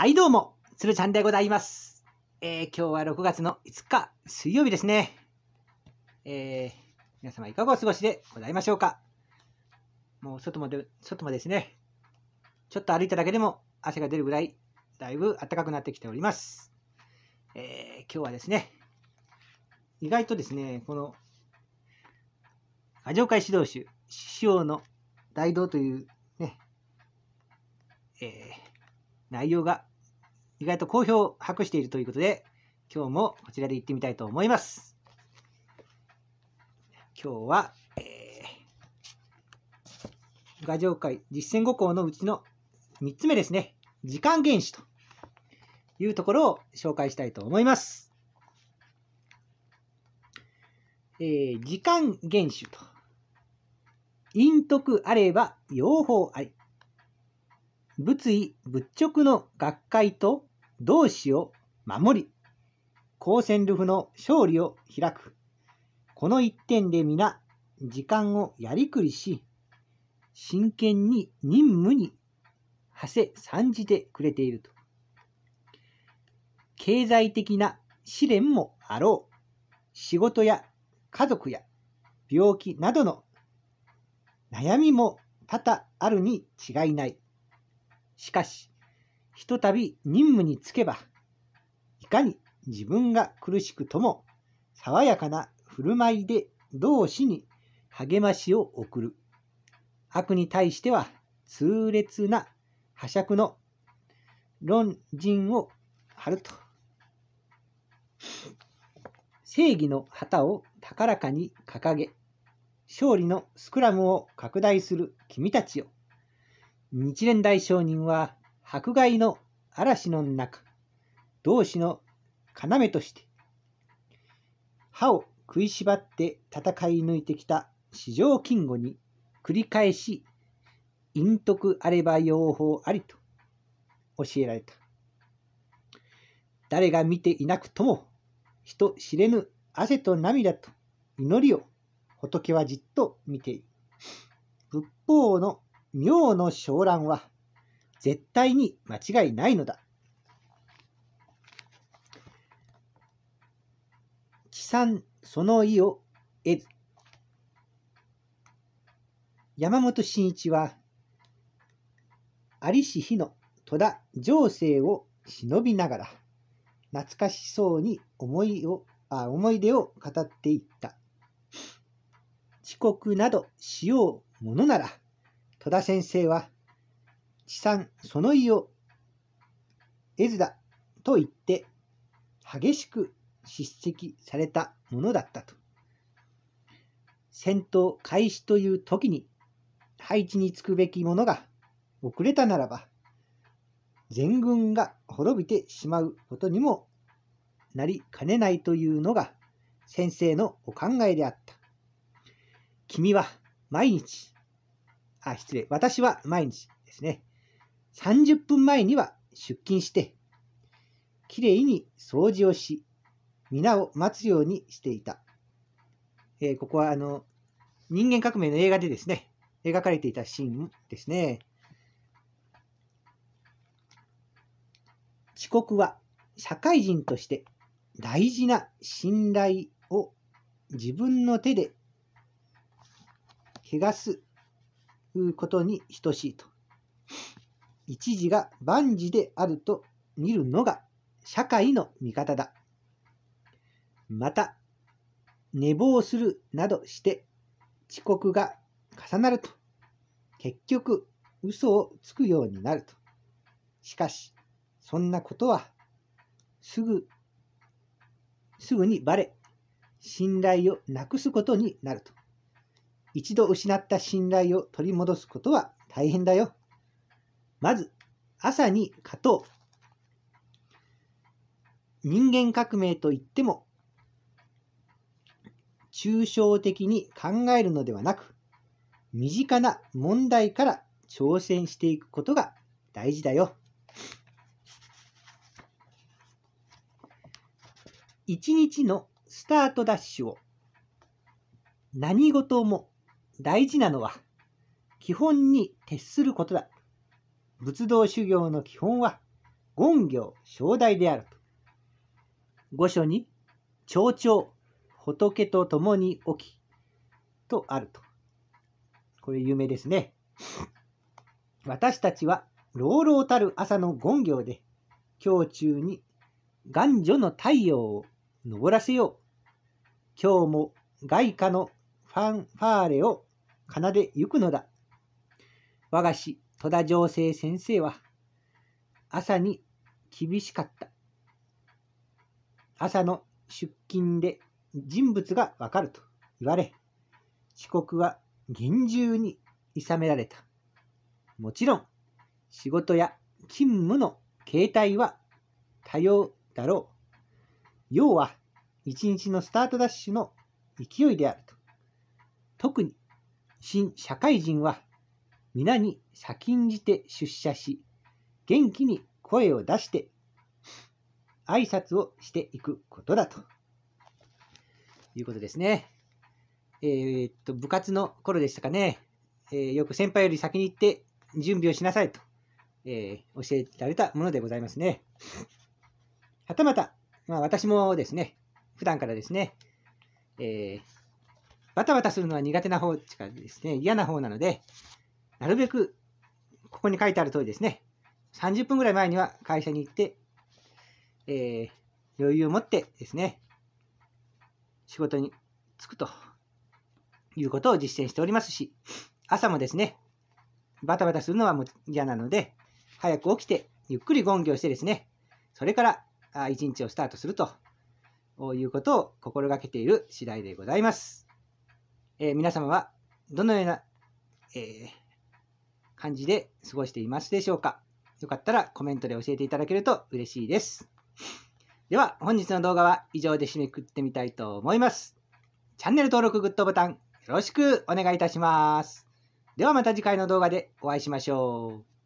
はいどうも、つるちゃんでございます。えー、今日は6月の5日水曜日ですね。えー、皆様いかがお過ごしでございましょうか。もう外もで、外もですね、ちょっと歩いただけでも汗が出るぐらい、だいぶ暖かくなってきております。えー、今日はですね、意外とですね、この、アジオ会指導集、師匠の大道というね、えー、内容が意外と好評を博しているということで、今日もこちらで行ってみたいと思います。今日は、えー、画像界実践5項のうちの3つ目ですね。時間原子というところを紹介したいと思います。えー、時間原子と。陰徳あれば養蜂あり。物意仏直の学会と同志を守り、高専ルフの勝利を開く。この一点で皆、時間をやりくりし、真剣に任務に馳せ参じてくれていると。経済的な試練もあろう。仕事や家族や病気などの悩みも多々あるに違いない。しかし、ひとたび任務につけば、いかに自分が苦しくとも、爽やかな振る舞いで同志に励ましを送る。悪に対しては痛烈な破爵の論陣を張ると。正義の旗を高らかに掲げ、勝利のスクラムを拡大する君たちを、日蓮大商人は迫害の嵐の中、同志の要として、歯を食いしばって戦い抜いてきた史上金吾に繰り返し、陰徳あれば用法ありと教えられた。誰が見ていなくとも、人知れぬ汗と涙と祈りを仏はじっと見ている。仏法の妙の昇乱は、絶対に間違いないのだ。地産その意を得ず。山本真一は、在し日の戸田情勢を忍びながら、懐かしそうに思いをあ思い出を語っていった。遅刻などしようものなら、戸田先生は地産その意を絵図だと言って激しく叱責されたものだったと。戦闘開始という時に配置につくべきものが遅れたならば全軍が滅びてしまうことにもなりかねないというのが先生のお考えであった。君は毎日、あ、失礼、私は毎日ですね。30分前には出勤して、きれいに掃除をし、皆を待つようにしていた。えー、ここはあの人間革命の映画でですね、描かれていたシーンですね。遅刻は社会人として大事な信頼を自分の手で汚すことに等しいと。一時が万事であると見るのが社会の見方だ。また、寝坊するなどして遅刻が重なると、結局嘘をつくようになると。しかし、そんなことは、すぐ、すぐにバレ、信頼をなくすことになると。一度失った信頼を取り戻すことは大変だよ。まず、朝に勝とう。人間革命といっても、抽象的に考えるのではなく、身近な問題から挑戦していくことが大事だよ。一日のスタートダッシュを何事も大事なのは基本に徹することだ。仏道修行の基本は言行正代であると。御所に蝶々仏と共に起きとあると。これ有名ですね。私たちは朗々たる朝の言行で今日中に願女の太陽を昇らせよう。今日も外貨のファンファーレを奏で行くのだ。我が師戸田上生先生は朝に厳しかった。朝の出勤で人物がわかると言われ、遅刻は厳重に諌められた。もちろん、仕事や勤務の形態は多様だろう。要は、一日のスタートダッシュの勢いであると。特に、新社会人は皆に先んじて出社し、元気に声を出して、挨拶をしていくことだと。いうことですね。えー、っと、部活の頃でしたかね、えー、よく先輩より先に行って準備をしなさいと、えー、教えられたものでございますね。はたまた、まあ、私もですね、普段からですね、えー、バタバタするのは苦手な方しかですね、嫌な方なので、なるべく、ここに書いてある通りですね、30分ぐらい前には会社に行って、えー、余裕を持ってですね、仕事に就くということを実践しておりますし、朝もですね、バタバタするのはもう嫌なので、早く起きて、ゆっくり言議をしてですね、それから一日をスタートするということを心がけている次第でございます。えー、皆様はどのような、えー感じで過ごしていますでしょうかよかったらコメントで教えていただけると嬉しいです。では本日の動画は以上で締めくくってみたいと思います。チャンネル登録、グッドボタンよろしくお願いいたします。ではまた次回の動画でお会いしましょう。